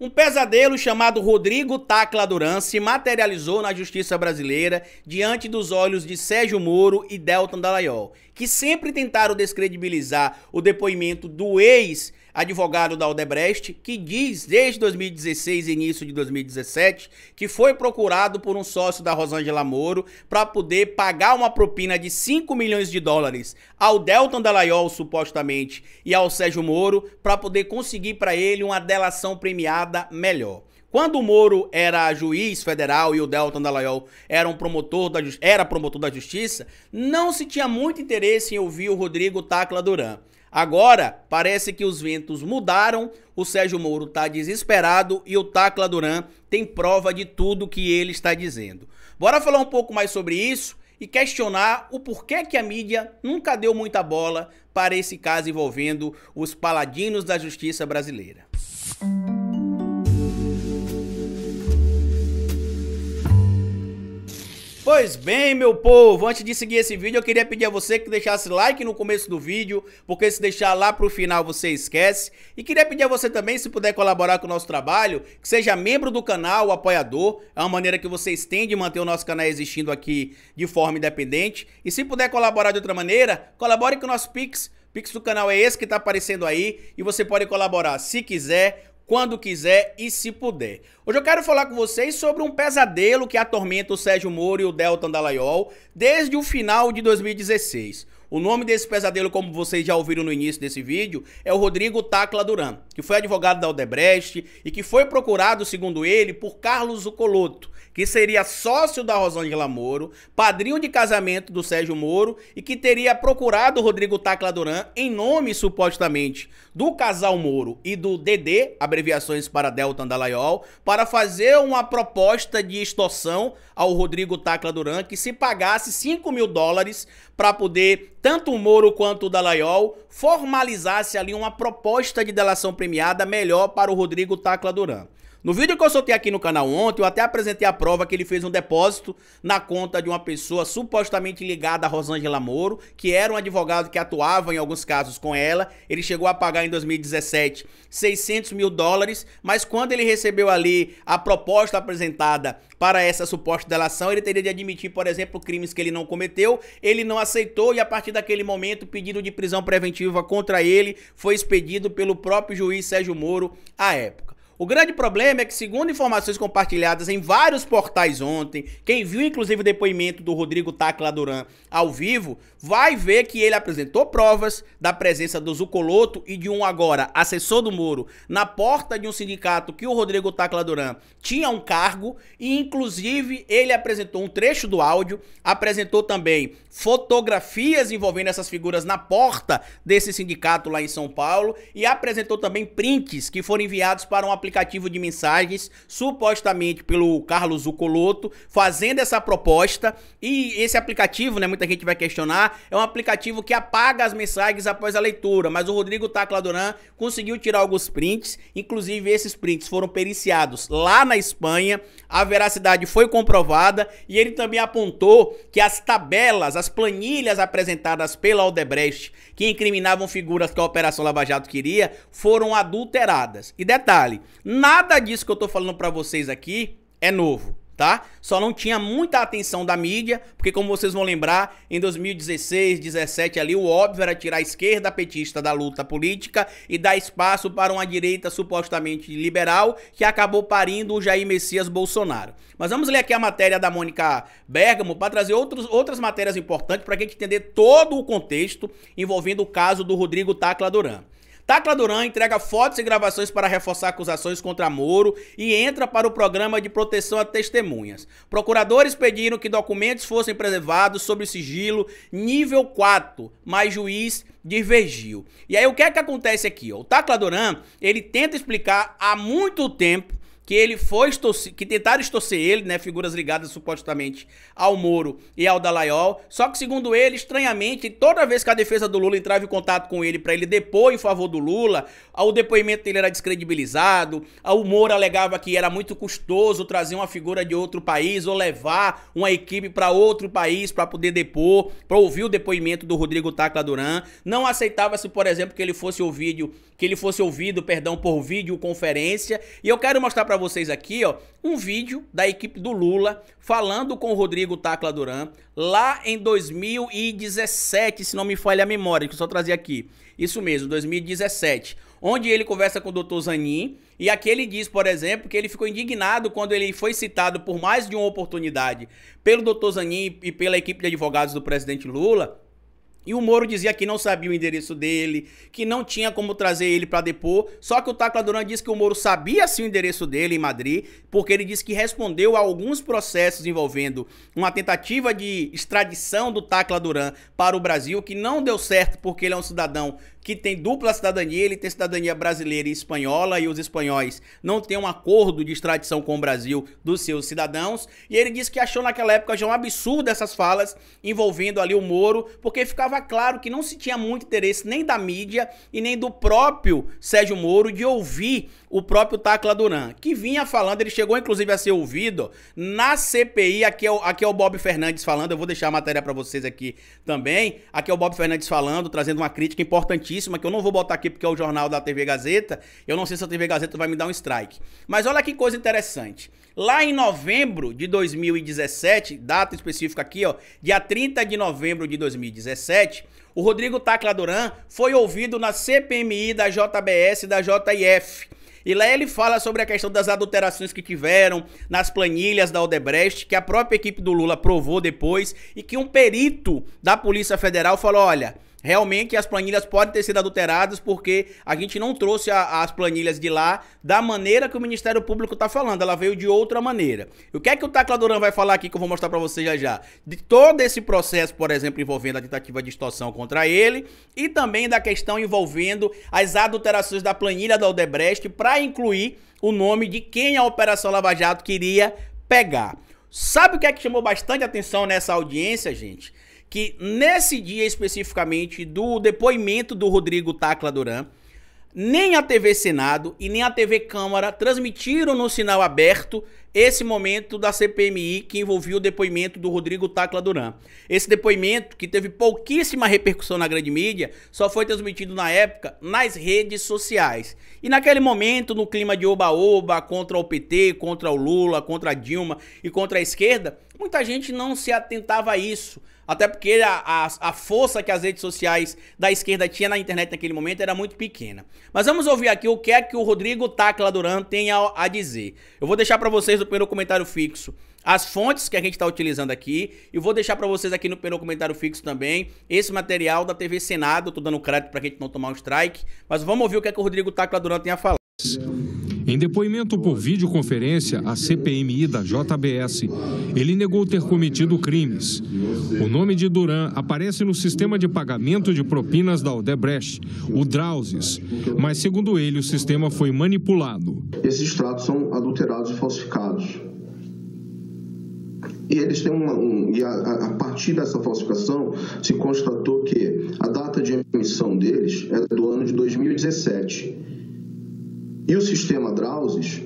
Um pesadelo chamado Rodrigo Tacla Duran se materializou na justiça brasileira diante dos olhos de Sérgio Moro e Delton Dallaiol, que sempre tentaram descredibilizar o depoimento do ex advogado da Aldebrecht, que diz desde 2016 e início de 2017 que foi procurado por um sócio da Rosângela Moro para poder pagar uma propina de 5 milhões de dólares ao Delton Delayol, supostamente, e ao Sérgio Moro para poder conseguir para ele uma delação premiada melhor. Quando o Moro era juiz federal e o Delton Dallaiol era, um promotor da, era promotor da justiça, não se tinha muito interesse em ouvir o Rodrigo Tacla Duran. Agora, parece que os ventos mudaram, o Sérgio Moro está desesperado e o Tacla Duran tem prova de tudo que ele está dizendo. Bora falar um pouco mais sobre isso e questionar o porquê que a mídia nunca deu muita bola para esse caso envolvendo os paladinos da justiça brasileira. Música Pois bem, meu povo, antes de seguir esse vídeo, eu queria pedir a você que deixasse like no começo do vídeo, porque se deixar lá pro final você esquece. E queria pedir a você também, se puder colaborar com o nosso trabalho, que seja membro do canal, apoiador, é uma maneira que vocês têm de manter o nosso canal existindo aqui de forma independente. E se puder colaborar de outra maneira, colabore com o nosso Pix. Pix do canal é esse que tá aparecendo aí e você pode colaborar se quiser quando quiser e se puder. Hoje eu quero falar com vocês sobre um pesadelo que atormenta o Sérgio Moro e o Delton Dallaiol desde o final de 2016. O nome desse pesadelo, como vocês já ouviram no início desse vídeo, é o Rodrigo Tacla Duran, que foi advogado da Odebrecht e que foi procurado, segundo ele, por Carlos Ucoloto, que seria sócio da Rosângela Moro, padrinho de casamento do Sérgio Moro e que teria procurado o Rodrigo Tacla Duran em nome, supostamente, do casal Moro e do DD, abreviações para Delta Andalaiol, para fazer uma proposta de extorsão ao Rodrigo Tacla Duran que se pagasse 5 mil dólares para poder tanto o Moro quanto o Dallagnol formalizasse ali uma proposta de delação premiada melhor para o Rodrigo Tacla Duran. No vídeo que eu soltei aqui no canal ontem, eu até apresentei a prova que ele fez um depósito na conta de uma pessoa supostamente ligada a Rosângela Moro, que era um advogado que atuava em alguns casos com ela. Ele chegou a pagar em 2017 600 mil dólares, mas quando ele recebeu ali a proposta apresentada para essa suposta delação, ele teria de admitir, por exemplo, crimes que ele não cometeu, ele não aceitou e a partir daquele momento o pedido de prisão preventiva contra ele foi expedido pelo próprio juiz Sérgio Moro à época. O grande problema é que, segundo informações compartilhadas em vários portais ontem, quem viu inclusive o depoimento do Rodrigo Tacla Duran ao vivo, vai ver que ele apresentou provas da presença do Zucoloto e de um agora assessor do Moro na porta de um sindicato que o Rodrigo Tacla Duran tinha um cargo e, inclusive, ele apresentou um trecho do áudio, apresentou também fotografias envolvendo essas figuras na porta desse sindicato lá em São Paulo e apresentou também prints que foram enviados para um aplicativo aplicativo de mensagens, supostamente pelo Carlos Ucoloto, fazendo essa proposta. E esse aplicativo, né, muita gente vai questionar, é um aplicativo que apaga as mensagens após a leitura, mas o Rodrigo Duran conseguiu tirar alguns prints, inclusive esses prints foram periciados lá na Espanha, a veracidade foi comprovada e ele também apontou que as tabelas, as planilhas apresentadas pela Odebrecht, que incriminavam figuras que a Operação Lava Jato queria, foram adulteradas. E detalhe, Nada disso que eu tô falando para vocês aqui é novo, tá? Só não tinha muita atenção da mídia, porque como vocês vão lembrar, em 2016, 17 ali, o óbvio era tirar a esquerda petista da luta política e dar espaço para uma direita supostamente liberal, que acabou parindo o Jair Messias Bolsonaro. Mas vamos ler aqui a matéria da Mônica Bergamo para trazer outros, outras matérias importantes para a gente entender todo o contexto envolvendo o caso do Rodrigo Tacla Duran. Tacla Duran entrega fotos e gravações para reforçar acusações contra Moro e entra para o programa de proteção a testemunhas. Procuradores pediram que documentos fossem preservados sob sigilo nível 4, mas juiz divergiu. E aí o que é que acontece aqui? O Tacla Duran, ele tenta explicar há muito tempo que ele foi estorcer, que tentaram estorcer ele, né, figuras ligadas supostamente ao Moro e ao Dalaiol. Só que segundo ele, estranhamente, toda vez que a defesa do Lula entrava em contato com ele para ele depor em favor do Lula, o depoimento dele era descredibilizado, o Moro alegava que era muito custoso trazer uma figura de outro país ou levar uma equipe para outro país para poder depor, para ouvir o depoimento do Rodrigo Tacla Duran. Não aceitava-se, por exemplo, que ele fosse ouvido, que ele fosse ouvido, perdão, por videoconferência. E eu quero mostrar para vocês aqui, ó, um vídeo da equipe do Lula falando com o Rodrigo Tacla Duran lá em 2017, se não me falha a memória, que eu só trazer aqui. Isso mesmo, 2017 onde ele conversa com o Dr. Zanin, e aqui ele diz, por exemplo, que ele ficou indignado quando ele foi citado por mais de uma oportunidade pelo Dr. Zanin e pela equipe de advogados do presidente Lula e o Moro dizia que não sabia o endereço dele, que não tinha como trazer ele para depor. Só que o Tacla Duran disse que o Moro sabia sim o endereço dele em Madrid, porque ele disse que respondeu a alguns processos envolvendo uma tentativa de extradição do Tacla Duran para o Brasil, que não deu certo porque ele é um cidadão que tem dupla cidadania, ele tem cidadania brasileira e espanhola, e os espanhóis não têm um acordo de extradição com o Brasil dos seus cidadãos. E ele disse que achou naquela época já um absurdo essas falas envolvendo ali o Moro, porque ficava claro que não se tinha muito interesse nem da mídia e nem do próprio Sérgio Moro de ouvir o próprio Tacla Duran, que vinha falando, ele chegou inclusive a ser ouvido na CPI, aqui é o, aqui é o Bob Fernandes falando, eu vou deixar a matéria para vocês aqui também, aqui é o Bob Fernandes falando, trazendo uma crítica importantíssima, que eu não vou botar aqui porque é o jornal da TV Gazeta, eu não sei se a TV Gazeta vai me dar um strike, mas olha que coisa interessante, lá em novembro de 2017, data específica aqui, ó, dia 30 de novembro de 2017, o Rodrigo Tacla Duran foi ouvido na CPMI da JBS e da JIF, e lá ele fala sobre a questão das adulterações que tiveram nas planilhas da Odebrecht, que a própria equipe do Lula provou depois, e que um perito da Polícia Federal falou: olha. Realmente as planilhas podem ter sido adulteradas porque a gente não trouxe a, as planilhas de lá da maneira que o Ministério Público está falando, ela veio de outra maneira. O que é que o Tacladoran vai falar aqui que eu vou mostrar para vocês já já? De todo esse processo, por exemplo, envolvendo a tentativa de extorsão contra ele e também da questão envolvendo as adulterações da planilha da Odebrecht para incluir o nome de quem a Operação Lava Jato queria pegar. Sabe o que é que chamou bastante atenção nessa audiência, gente? que nesse dia especificamente do depoimento do Rodrigo Tacla Duran, nem a TV Senado e nem a TV Câmara transmitiram no sinal aberto esse momento da CPMI que envolvia o depoimento do Rodrigo Tacla Duran. Esse depoimento, que teve pouquíssima repercussão na grande mídia, só foi transmitido na época nas redes sociais. E naquele momento, no clima de oba-oba contra o PT, contra o Lula, contra a Dilma e contra a esquerda, Muita gente não se atentava a isso. Até porque a, a, a, força que as redes sociais da esquerda tinha na internet naquele momento era muito pequena. Mas vamos ouvir aqui o que é que o Rodrigo Tacla Duran tem a, a dizer. Eu vou deixar para vocês no primeiro comentário fixo as fontes que a gente está utilizando aqui. E vou deixar para vocês aqui no primeiro comentário fixo também esse material da TV Senado. Estou dando crédito para a gente não tomar um strike. Mas vamos ouvir o que é que o Rodrigo Tacla Duran tem a falar. Em depoimento por videoconferência à CPMI da JBS, ele negou ter cometido crimes. O nome de Duran aparece no sistema de pagamento de propinas da Odebrecht, o Drauzes, mas segundo ele o sistema foi manipulado. Esses extratos são adulterados e falsificados. E eles têm uma, um, e a, a, partir dessa falsificação se constatou que a data de emissão deles é do ano de 2017 e o sistema Drauzes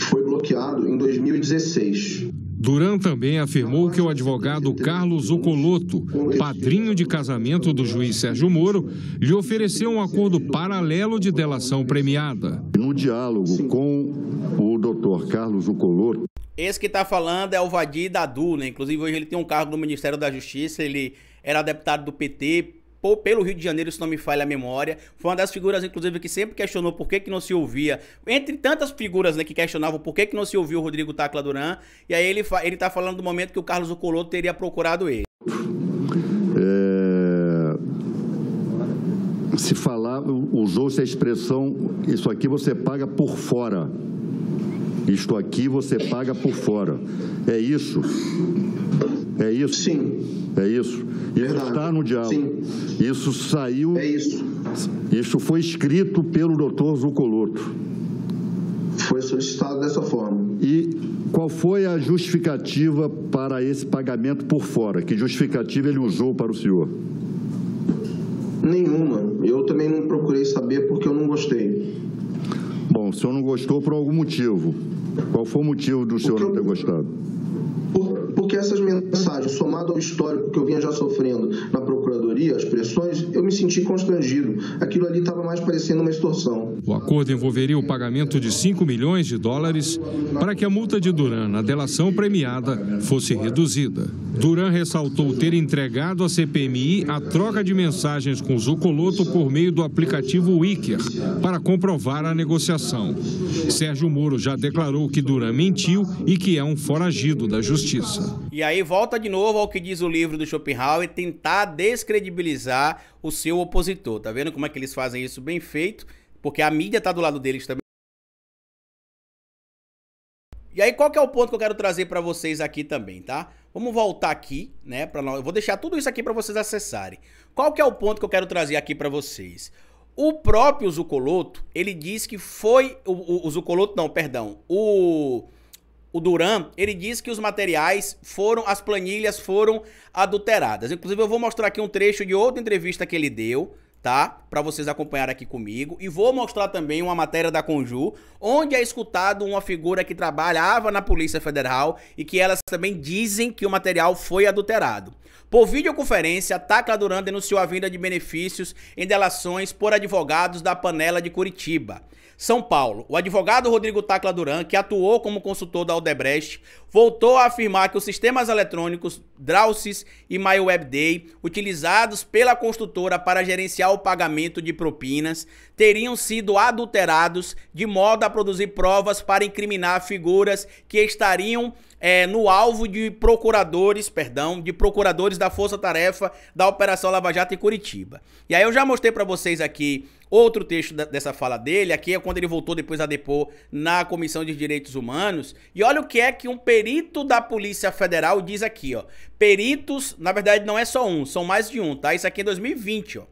foi bloqueado em 2016. Duran também afirmou que o advogado Carlos Ocoloto, padrinho de casamento do juiz Sérgio Moro, lhe ofereceu um acordo paralelo de delação premiada. No diálogo com o doutor Carlos Ocoloto. Esse que está falando é o Vadir Dadu, né? Inclusive, hoje ele tem um cargo no Ministério da Justiça, ele era deputado do PT, pelo Rio de Janeiro, se não me falha a memória. Foi uma das figuras, inclusive, que sempre questionou por que, que não se ouvia. Entre tantas figuras né, que questionavam por que, que não se ouvia o Rodrigo Tacla Duran. E aí ele, ele tá falando do momento que o Carlos Ocoloto teria procurado ele. É... Se falar, usou-se a expressão, isso aqui você paga por fora. Isto aqui você paga por fora. É isso. É isso? Sim. É isso. Isso Verdade. está no diálogo. Sim. Isso saiu. É isso. Isso foi escrito pelo doutor Zucoloto. Foi solicitado dessa forma. E qual foi a justificativa para esse pagamento por fora? Que justificativa ele usou para o senhor? Nenhuma. Eu também não procurei saber porque eu não gostei. Bom, o senhor não gostou por algum motivo. Qual foi o motivo do senhor não ter eu... gostado? Por, porque essas mensagens passagem, somado ao histórico que eu vinha já sofrendo na Procuradoria, as pressões, eu me senti constrangido. Aquilo ali estava mais parecendo uma extorsão. O acordo envolveria o pagamento de 5 milhões de dólares para que a multa de Duran na delação premiada fosse reduzida. Duran ressaltou ter entregado à CPMI a troca de mensagens com Zucoloto por meio do aplicativo Wicker para comprovar a negociação. Sérgio Moro já declarou que Duran mentiu e que é um foragido da justiça. E aí volta de novo ao que diz o livro do Schopenhauer, tentar descredibilizar o seu opositor. Tá vendo como é que eles fazem isso bem feito? Porque a mídia tá do lado deles também. E aí qual que é o ponto que eu quero trazer para vocês aqui também, tá? Vamos voltar aqui, né, para nós. Eu vou deixar tudo isso aqui para vocês acessarem. Qual que é o ponto que eu quero trazer aqui para vocês? O próprio Zucoloto, ele diz que foi o, o, o Zucoloto não, perdão, o o Duran, ele diz que os materiais foram, as planilhas foram adulteradas. Inclusive, eu vou mostrar aqui um trecho de outra entrevista que ele deu, tá? Para vocês acompanharem aqui comigo. E vou mostrar também uma matéria da Conju, onde é escutado uma figura que trabalhava na Polícia Federal e que elas também dizem que o material foi adulterado. Por videoconferência, Tacla Duran denunciou a vinda de benefícios em delações por advogados da panela de Curitiba. São Paulo. O advogado Rodrigo Tacla Duran, que atuou como consultor da Odebrecht, voltou a afirmar que os sistemas eletrônicos Drauzis e MyWebDay, utilizados pela construtora para gerenciar o pagamento de propinas teriam sido adulterados de modo a produzir provas para incriminar figuras que estariam é, no alvo de procuradores, perdão, de procuradores da Força Tarefa da Operação Lava Jato em Curitiba. E aí eu já mostrei para vocês aqui outro texto da, dessa fala dele, aqui é quando ele voltou depois a depor na Comissão de Direitos Humanos, e olha o que é que um perito da Polícia Federal diz aqui, ó. Peritos, na verdade não é só um, são mais de um, tá? Isso aqui é 2020, ó.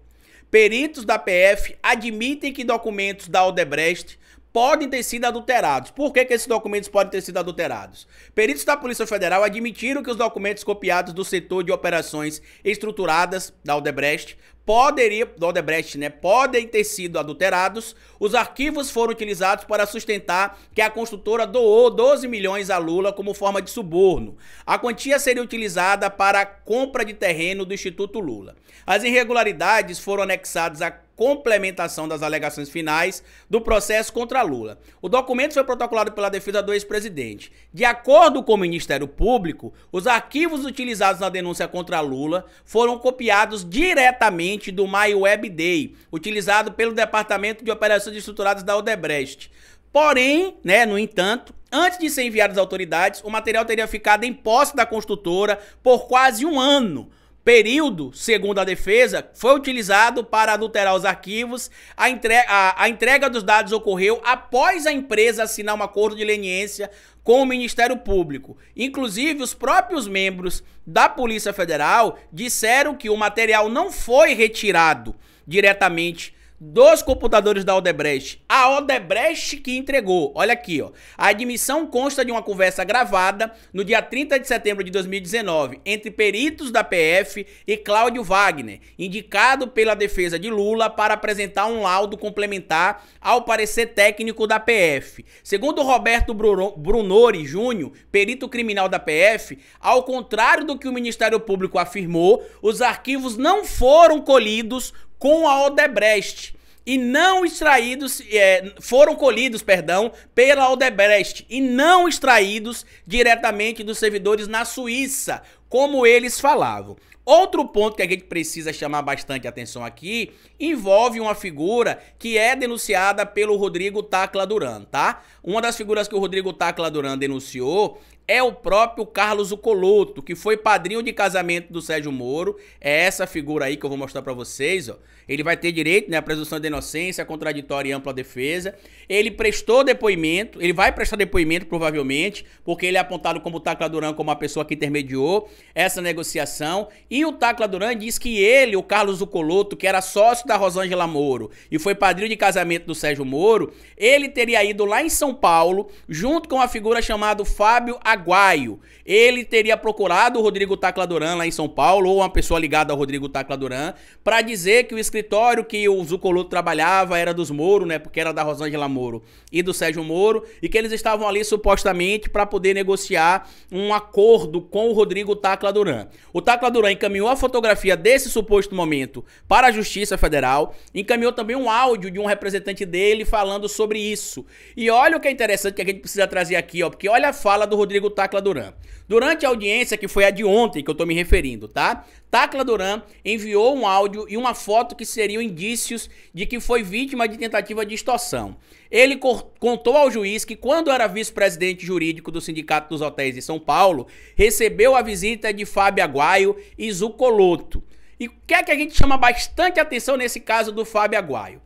Peritos da PF admitem que documentos da Odebrecht podem ter sido adulterados. Por que, que esses documentos podem ter sido adulterados? Peritos da Polícia Federal admitiram que os documentos copiados do setor de operações estruturadas da Odebrecht poderia, do Odebrecht, né, podem ter sido adulterados. Os arquivos foram utilizados para sustentar que a construtora doou 12 milhões a Lula como forma de suborno. A quantia seria utilizada para a compra de terreno do Instituto Lula. As irregularidades foram anexadas a complementação das alegações finais do processo contra Lula. O documento foi protocolado pela defesa do ex-presidente. De acordo com o Ministério Público, os arquivos utilizados na denúncia contra Lula foram copiados diretamente do MyWebDay, utilizado pelo Departamento de Operações Estruturadas da Odebrecht. Porém, né, no entanto, antes de ser enviado às autoridades, o material teria ficado em posse da construtora por quase um ano período, segundo a defesa, foi utilizado para adulterar os arquivos. A, entre... a, a entrega dos dados ocorreu após a empresa assinar um acordo de leniência com o Ministério Público. Inclusive, os próprios membros da Polícia Federal disseram que o material não foi retirado diretamente dos computadores da Odebrecht. A Odebrecht que entregou. Olha aqui, ó. A admissão consta de uma conversa gravada no dia 30 de setembro de 2019 entre peritos da PF e Cláudio Wagner, indicado pela defesa de Lula para apresentar um laudo complementar ao parecer técnico da PF. Segundo Roberto Brunori Júnior, perito criminal da PF, ao contrário do que o Ministério Público afirmou, os arquivos não foram colhidos com a Odebrecht e não extraídos, é, foram colhidos, perdão, pela Odebrecht e não extraídos diretamente dos servidores na Suíça, como eles falavam. Outro ponto que a gente precisa chamar bastante atenção aqui envolve uma figura que é denunciada pelo Rodrigo Tacla Duran, tá? Uma das figuras que o Rodrigo Tacla Duran denunciou é o próprio Carlos Ucoloto, que foi padrinho de casamento do Sérgio Moro. É essa figura aí que eu vou mostrar para vocês, ó. Ele vai ter direito, né, à presunção de inocência, contraditória e ampla defesa. Ele prestou depoimento, ele vai prestar depoimento provavelmente, porque ele é apontado como Tacla Duran como a pessoa que intermediou essa negociação, e o Tacla Duran diz que ele, o Carlos Ucoloto, que era sócio da Rosângela Moro e foi padrinho de casamento do Sérgio Moro, ele teria ido lá em São são Paulo, junto com a figura chamada Fábio Aguaio. Ele teria procurado o Rodrigo Tacla Duran lá em São Paulo, ou uma pessoa ligada ao Rodrigo Tacla Duran, para dizer que o escritório que o Zucoloto trabalhava era dos Moro, né? Porque era da Rosângela Moro e do Sérgio Moro, e que eles estavam ali supostamente para poder negociar um acordo com o Rodrigo Tacla Duran. O Tacla Duran encaminhou a fotografia desse suposto momento para a Justiça Federal, encaminhou também um áudio de um representante dele falando sobre isso. E olha o o que é interessante que a gente precisa trazer aqui, ó? Porque olha a fala do Rodrigo Tacla Duran. Durante a audiência, que foi a de ontem que eu tô me referindo, tá? Tacla Duran enviou um áudio e uma foto que seriam indícios de que foi vítima de tentativa de extorsão. Ele contou ao juiz que, quando era vice-presidente jurídico do Sindicato dos Hotéis de São Paulo, recebeu a visita de Fábio Aguaio e Zucoloto. E o que é que a gente chama bastante atenção nesse caso do Fábio Aguaio?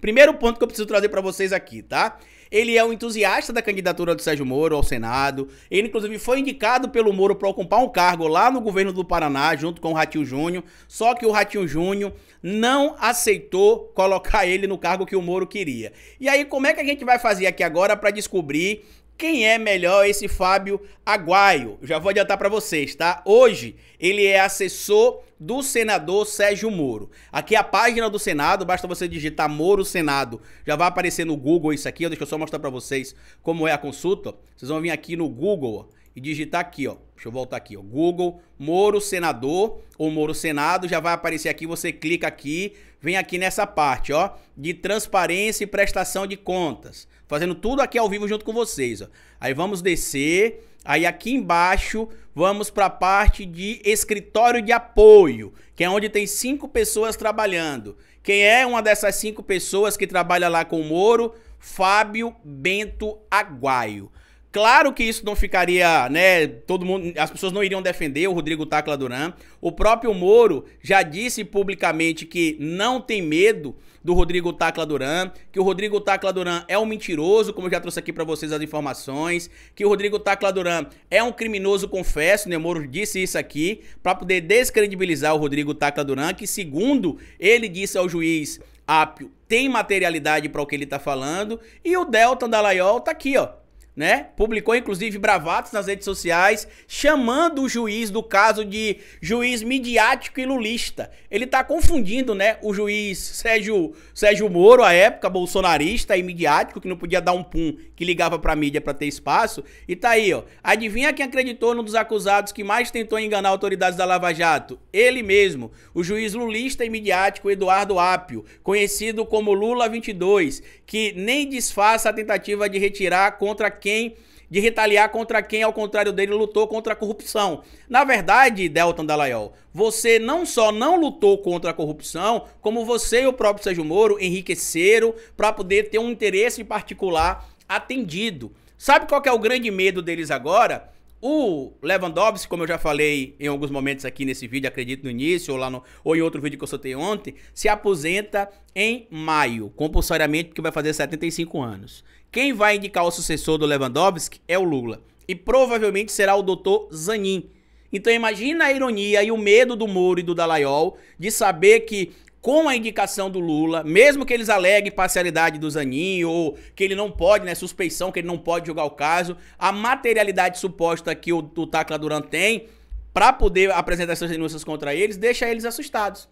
Primeiro ponto que eu preciso trazer para vocês aqui, tá? Ele é um entusiasta da candidatura do Sérgio Moro ao Senado. Ele, inclusive, foi indicado pelo Moro para ocupar um cargo lá no governo do Paraná, junto com o Ratinho Júnior. Só que o Ratinho Júnior não aceitou colocar ele no cargo que o Moro queria. E aí, como é que a gente vai fazer aqui agora para descobrir quem é melhor esse Fábio Aguaio. já vou adiantar para vocês, tá? Hoje ele é assessor do senador Sérgio Moro. Aqui é a página do Senado, basta você digitar Moro Senado, já vai aparecer no Google isso aqui. Deixa eu só mostrar para vocês como é a consulta. Vocês vão vir aqui no Google, ó e digitar aqui, ó. Deixa eu voltar aqui, ó. Google Moro Senador ou Moro Senado, já vai aparecer aqui, você clica aqui, vem aqui nessa parte, ó, de transparência e prestação de contas. Fazendo tudo aqui ao vivo junto com vocês, ó. Aí vamos descer, aí aqui embaixo vamos para a parte de escritório de apoio, que é onde tem cinco pessoas trabalhando. Quem é uma dessas cinco pessoas que trabalha lá com o Moro? Fábio Bento Aguaio. Claro que isso não ficaria, né? Todo mundo, as pessoas não iriam defender o Rodrigo Tacla Duran. O próprio Moro já disse publicamente que não tem medo do Rodrigo Tacla Duran, que o Rodrigo Tacla Duran é um mentiroso, como eu já trouxe aqui para vocês as informações, que o Rodrigo Tacla Duran é um criminoso, confesso, né? Moro disse isso aqui para poder descredibilizar o Rodrigo Tacla Duran, que segundo ele disse ao juiz Apio tem materialidade para o que ele tá falando, e o Delton Dallaiol tá aqui, ó, né? Publicou inclusive bravatos nas redes sociais, chamando o juiz do caso de juiz midiático e lulista. Ele tá confundindo, né, o juiz Sérgio Sérgio Moro, à época bolsonarista e midiático que não podia dar um pum, que ligava para mídia para ter espaço, e tá aí, ó. Adivinha quem acreditou num dos acusados que mais tentou enganar autoridades da Lava Jato? Ele mesmo, o juiz lulista e midiático Eduardo Apio, conhecido como Lula 22, que nem disfarça a tentativa de retirar contra quem, de retaliar contra quem, ao contrário dele, lutou contra a corrupção. Na verdade, Delton Dallagnol, você não só não lutou contra a corrupção, como você e o próprio Sérgio Moro enriqueceram para poder ter um interesse particular atendido. Sabe qual é o grande medo deles agora? O Lewandowski, como eu já falei em alguns momentos aqui nesse vídeo, acredito no início, ou, lá no, ou em outro vídeo que eu soltei ontem, se aposenta em maio, compulsoriamente, porque vai fazer 75 anos. Quem vai indicar o sucessor do Lewandowski é o Lula. E provavelmente será o doutor Zanin. Então imagina a ironia e o medo do Moro e do Dalaiol de saber que com a indicação do Lula, mesmo que eles aleguem parcialidade do Zanin ou que ele não pode, né, suspeição, que ele não pode julgar o caso, a materialidade suposta que o, o Tacla Duran tem para poder apresentar essas denúncias contra eles, deixa eles assustados.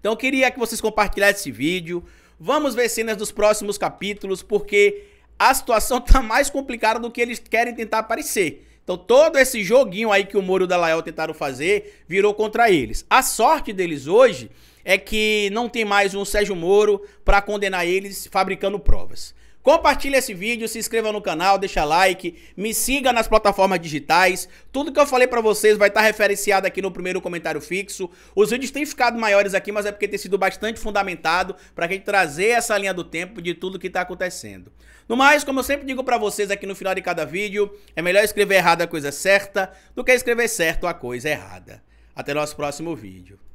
Então eu queria que vocês compartilhassem esse vídeo. Vamos ver cenas dos próximos capítulos, porque a situação tá mais complicada do que eles querem tentar aparecer. Então todo esse joguinho aí que o Moro e o Dallaiol tentaram fazer virou contra eles. A sorte deles hoje é que não tem mais um Sérgio Moro para condenar eles fabricando provas. Compartilhe esse vídeo, se inscreva no canal, deixa like, me siga nas plataformas digitais. Tudo que eu falei para vocês vai estar tá referenciado aqui no primeiro comentário fixo. Os vídeos têm ficado maiores aqui, mas é porque tem sido bastante fundamentado para a gente trazer essa linha do tempo de tudo que está acontecendo. No mais, como eu sempre digo para vocês aqui no final de cada vídeo, é melhor escrever errado a coisa certa do que escrever certo a coisa errada. Até nosso próximo vídeo.